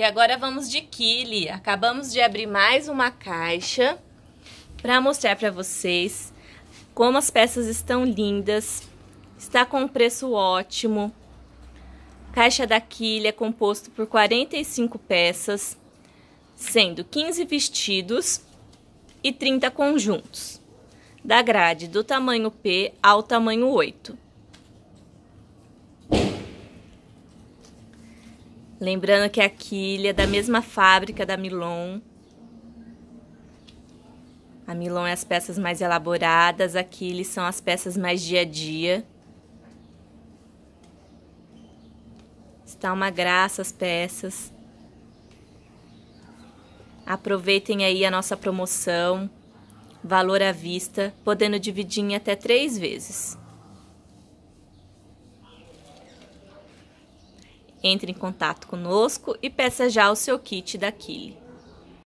E agora vamos de quile. Acabamos de abrir mais uma caixa para mostrar para vocês como as peças estão lindas. Está com um preço ótimo. Caixa da quilha é composto por 45 peças, sendo 15 vestidos e 30 conjuntos, da grade do tamanho P ao tamanho 8. Lembrando que a quilha é da mesma fábrica da Milon. A Milon é as peças mais elaboradas, a quilha são as peças mais dia a dia. Está uma graça as peças. Aproveitem aí a nossa promoção, valor à vista, podendo dividir em até três vezes. Entre em contato conosco e peça já o seu kit da Kili.